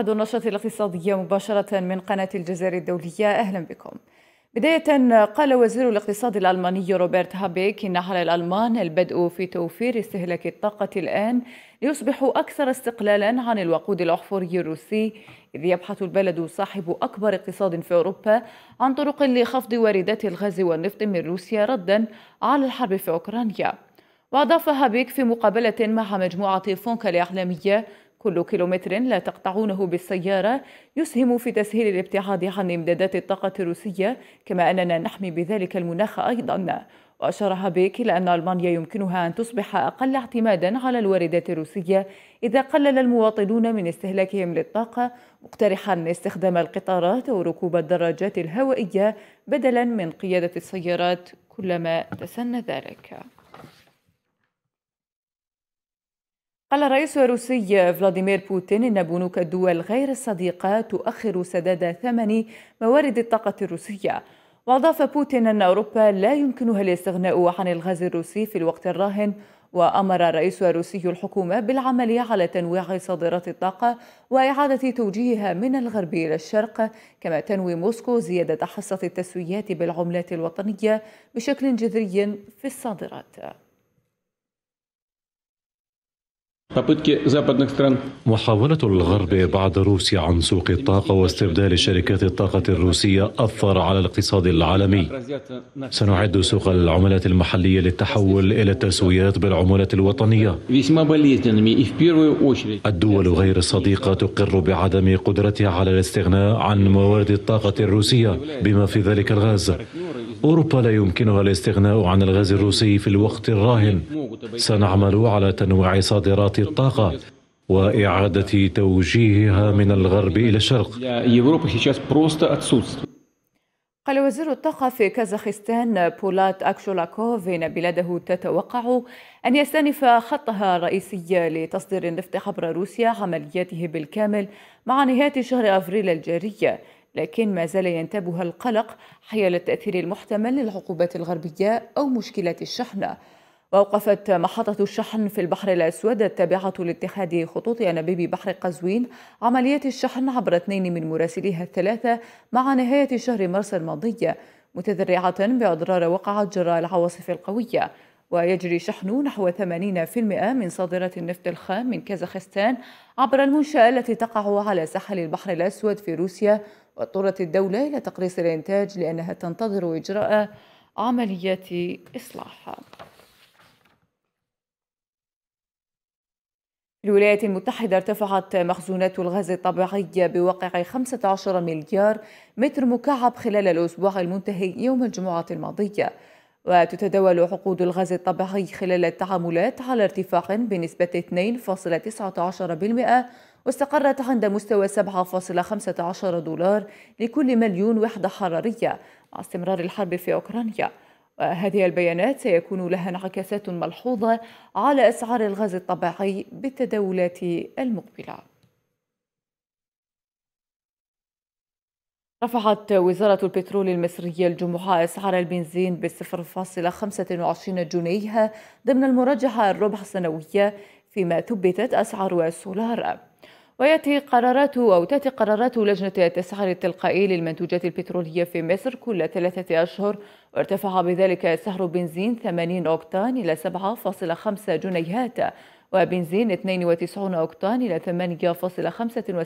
معهد النشرة الاقتصادية مباشرة من قناة الجزائر الدولية أهلا بكم بداية قال وزير الاقتصاد الألماني روبرت هابيك إن على الألمان البدء في توفير استهلاك الطاقة الآن ليصبحوا أكثر استقلالا عن الوقود الأحفوري الروسي إذ يبحث البلد صاحب أكبر اقتصاد في أوروبا عن طرق لخفض واردات الغاز والنفط من روسيا ردا على الحرب في أوكرانيا وأضاف هابيك في مقابلة مع مجموعة فونكا الإعلامية كل كيلومتر لا تقطعونه بالسيارة يسهم في تسهيل الابتعاد عن إمدادات الطاقة الروسية كما أننا نحمي بذلك المناخ أيضا وأشار هابيك إلى أن ألمانيا يمكنها أن تصبح أقل اعتمادا على الواردات الروسية إذا قلل المواطنون من استهلاكهم للطاقة مقترحا استخدام القطارات وركوب الدراجات الهوائية بدلا من قيادة السيارات كلما تسنى ذلك قال الرئيس الروسي فلاديمير بوتين إن بنوك الدول غير الصديقة تؤخر سداد ثمن موارد الطاقة الروسية وأضاف بوتين أن أوروبا لا يمكنها الاستغناء عن الغاز الروسي في الوقت الراهن وأمر الرئيس الروسي الحكومة بالعمل على تنويع صادرات الطاقة وإعادة توجيهها من الغرب إلى الشرق كما تنوي موسكو زيادة حصة التسويات بالعملات الوطنية بشكل جذري في الصادرات محاولة الغرب بعد روسيا عن سوق الطاقة واستبدال شركات الطاقة الروسية أثر على الاقتصاد العالمي سنعد سوق العملات المحلية للتحول إلى التسويات بالعملات الوطنية الدول غير الصديقة تقر بعدم قدرتها على الاستغناء عن موارد الطاقة الروسية بما في ذلك الغاز أوروبا لا يمكنها الاستغناء عن الغاز الروسي في الوقت الراهن سنعمل على تنويع صادرات الطاقة وإعادة توجيهها من الغرب إلى الشرق قال وزير الطاقة في كازاخستان بولات إن بلاده تتوقع أن يستأنف خطها الرئيسي لتصدير النفط عبر روسيا عملياته بالكامل مع نهاية شهر أفريل الجارية لكن ما زال ينتابها القلق حيال التأثير المحتمل للعقوبات الغربية أو مشكلات الشحنة وأوقفت محطة الشحن في البحر الأسود التابعة لاتحاد خطوط أنابيب بحر قزوين عمليات الشحن عبر اثنين من مراسليها الثلاثة مع نهاية شهر مارس الماضي متذرعة بأضرار وقعت جراء العواصف القوية ويجري شحن نحو 80% من صادرات النفط الخام من كازاخستان عبر المنشأة التي تقع على ساحل البحر الأسود في روسيا واضطرت الدولة إلى تقليص الإنتاج لأنها تنتظر إجراء عمليات إصلاح الولايات المتحدة ارتفعت مخزونات الغاز الطبيعي بواقع 15 مليار متر مكعب خلال الأسبوع المنتهي يوم الجمعة الماضية وتتداول عقود الغاز الطبيعي خلال التعاملات على ارتفاع بنسبة 2.19% واستقرت عند مستوى 7.15 دولار لكل مليون وحدة حرارية مع استمرار الحرب في أوكرانيا هذه البيانات سيكون لها انعكاسات ملحوظة على أسعار الغاز الطبيعي بالتداولات المقبلة رفعت وزارة البترول المصرية الجمعة أسعار البنزين ب 0.25 جنيها جنيه ضمن المراجعة الربح سنوية فيما ثبتت أسعار السولار ويأتي قرارات أو تأتي قرارات لجنة التسعير التلقائي للمنتوجات البترولية في مصر كل ثلاثة أشهر وارتفع بذلك سعر بنزين 80 أوكتان إلى 7.5 جنيهات وبنزين 92 أوكتان إلى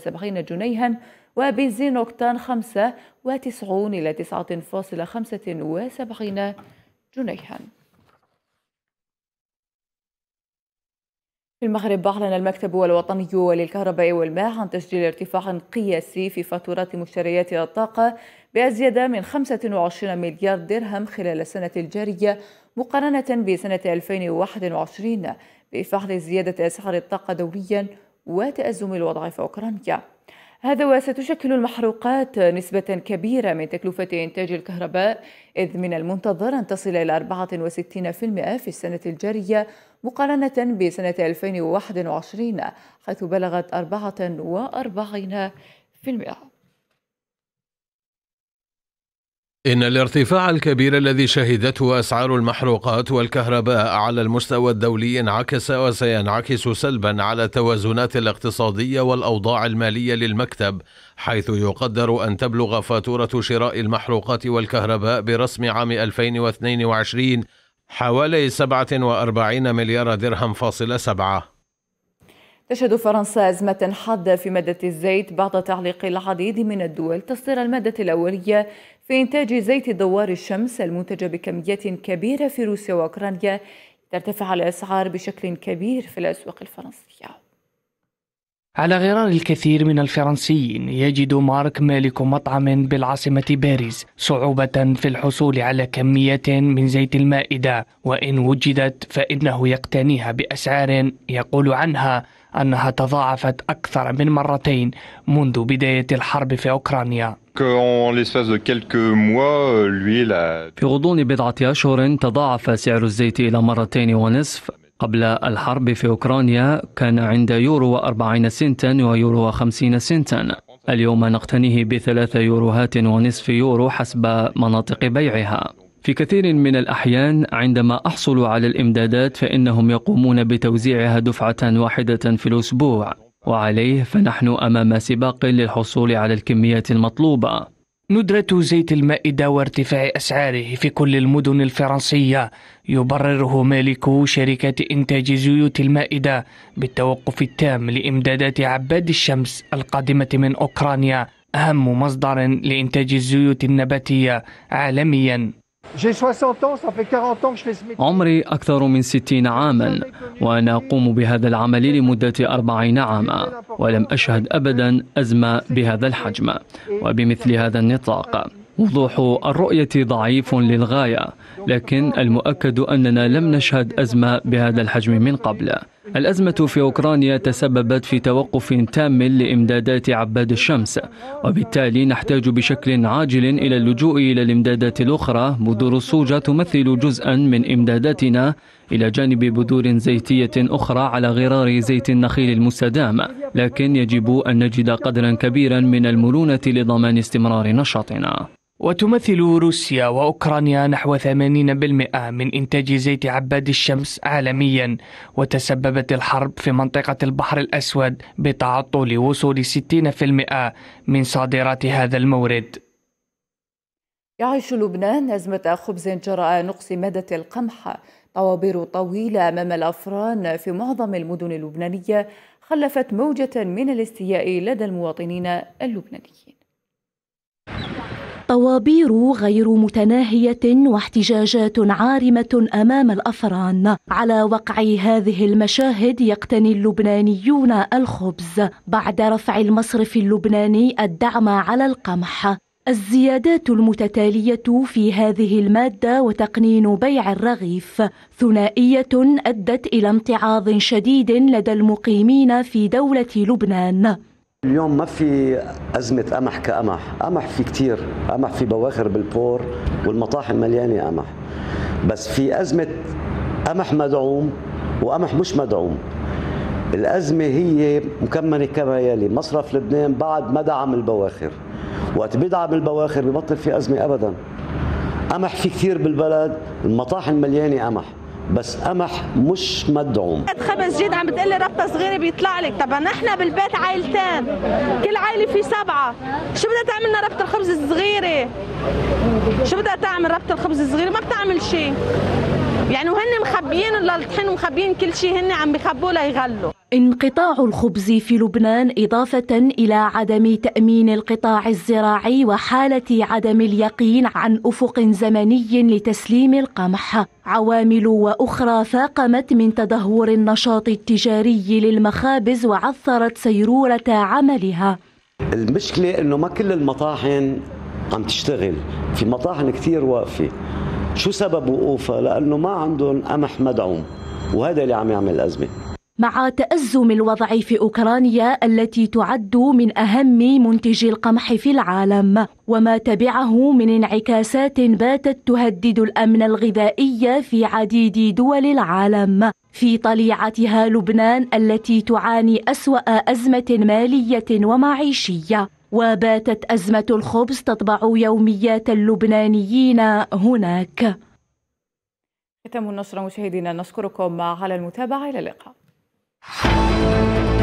8.75 جنيها وبنزين أوكتان 95 إلى 9.75 جنيها في المغرب أعلن المكتب الوطني للكهرباء والماء عن تسجيل ارتفاع قياسي في فاتورات مشتريات الطاقة بأزيد من 25 مليار درهم خلال السنة الجارية مقارنة بسنة 2021 بفعل زيادة أسعار الطاقة دوليا وتأزم الوضع في أوكرانيا هذا وستشكل المحروقات نسبة كبيرة من تكلفة إنتاج الكهرباء إذ من المنتظر أن تصل إلى 64% في السنة الجارية مقارنة بسنة 2021 حيث بلغت 44% إن الارتفاع الكبير الذي شهدته أسعار المحروقات والكهرباء على المستوى الدولي انعكس وسينعكس سلبا على التوازنات الاقتصادية والأوضاع المالية للمكتب حيث يقدر أن تبلغ فاتورة شراء المحروقات والكهرباء برسم عام 2022 حوالي 47 مليار درهم فاصل سبعة تشهد فرنسا أزمة حادة في مادة الزيت بعد تعليق العديد من الدول تصدير المادة الأولية في إنتاج زيت دوار الشمس المنتجة بكميات كبيرة في روسيا وأوكرانيا ترتفع الأسعار بشكل كبير في الأسواق الفرنسية على غرار الكثير من الفرنسيين يجد مارك مالك مطعم بالعاصمة باريس صعوبة في الحصول على كمية من زيت المائدة وإن وجدت فإنه يقتنيها بأسعار يقول عنها أنها تضاعفت أكثر من مرتين منذ بداية الحرب في أوكرانيا euh, في غضون بضعة أشهر تضاعف سعر الزيت إلى مرتين ونصف قبل الحرب في أوكرانيا كان عند يورو 40 سنتا ويورو 50 سنتا اليوم نقتنيه بثلاث يوروهات ونصف يورو حسب مناطق بيعها في كثير من الأحيان عندما أحصل على الإمدادات فإنهم يقومون بتوزيعها دفعة واحدة في الأسبوع وعليه فنحن أمام سباق للحصول على الكميات المطلوبة ندرة زيت المائدة وارتفاع أسعاره في كل المدن الفرنسية يبرره مالكو شركة إنتاج زيوت المائدة بالتوقف التام لإمدادات عباد الشمس القادمة من أوكرانيا أهم مصدر لإنتاج الزيوت النباتية عالميا عمري أكثر من ستين عاما وأنا أقوم بهذا العمل لمدة أربعين عاما ولم أشهد أبدا أزمة بهذا الحجم وبمثل هذا النطاق وضوح الرؤية ضعيف للغاية لكن المؤكد أننا لم نشهد أزمة بهذا الحجم من قبل الأزمة في أوكرانيا تسببت في توقف تام لإمدادات عباد الشمس وبالتالي نحتاج بشكل عاجل إلى اللجوء إلى الإمدادات الأخرى بذور الصوجة تمثل جزءا من إمداداتنا إلى جانب بذور زيتية أخرى على غرار زيت النخيل المستدام لكن يجب أن نجد قدرا كبيرا من المرونة لضمان استمرار نشاطنا وتمثل روسيا وأوكرانيا نحو 80% من إنتاج زيت عباد الشمس عالميا وتسببت الحرب في منطقة البحر الأسود بتعطل وصول 60% من صادرات هذا المورد يعيش لبنان أزمة خبز جراء نقص مادة القمح طوابير طويلة أمام الأفران في معظم المدن اللبنانية خلفت موجة من الاستياء لدى المواطنين اللبنانيين طوابير غير متناهية واحتجاجات عارمة أمام الأفران على وقع هذه المشاهد يقتني اللبنانيون الخبز بعد رفع المصرف اللبناني الدعم على القمح الزيادات المتتالية في هذه المادة وتقنين بيع الرغيف ثنائية أدت إلى امتعاض شديد لدى المقيمين في دولة لبنان اليوم ما في أزمة قمح كقمح قمح في كتير قمح في بواخر بالبور والمطاحن مليانة قمح بس في أزمة قمح مدعوم وقمح مش مدعوم الأزمة هي مكملة كما يلي مصرف لبنان بعد ما دعم البواخر وقت بيدعم البواخر ببطل في أزمة أبدا قمح في كثير بالبلد المطاحن مليانة قمح بس قمح مش مدعوم خبز جيد عم بتقول لي ربطه صغيره بيطلع لك طب نحن بالبيت عائلتين كل عائله في سبعه شو بدها تعمل لنا ربطه الخبز الصغيره شو بدها تعمل ربطه الخبز الصغيره ما بتعمل شيء يعني وهن مخبيين للطحين ومخبيين كل شيء هن عم بخبوه ليغلوا انقطاع الخبز في لبنان إضافة إلى عدم تأمين القطاع الزراعي وحالة عدم اليقين عن أفق زمني لتسليم القمح عوامل وأخرى فاقمت من تدهور النشاط التجاري للمخابز وعثرت سيرورة عملها المشكلة أنه ما كل المطاحن عم تشتغل في مطاحن كثير واقفة شو سبب وقوفها؟ لأنه ما عندهم قمح مدعوم وهذا اللي عم يعمل أزمة مع تأزم الوضع في أوكرانيا التي تعد من أهم منتجي القمح في العالم وما تبعه من انعكاسات باتت تهدد الأمن الغذائي في عديد دول العالم في طليعتها لبنان التي تعاني أسوأ أزمة مالية ومعيشية وباتت أزمة الخبز تطبع يوميات اللبنانيين هناك ختم النشرة مشاهدينا نشكركم على المتابعة إلى اللقاء Música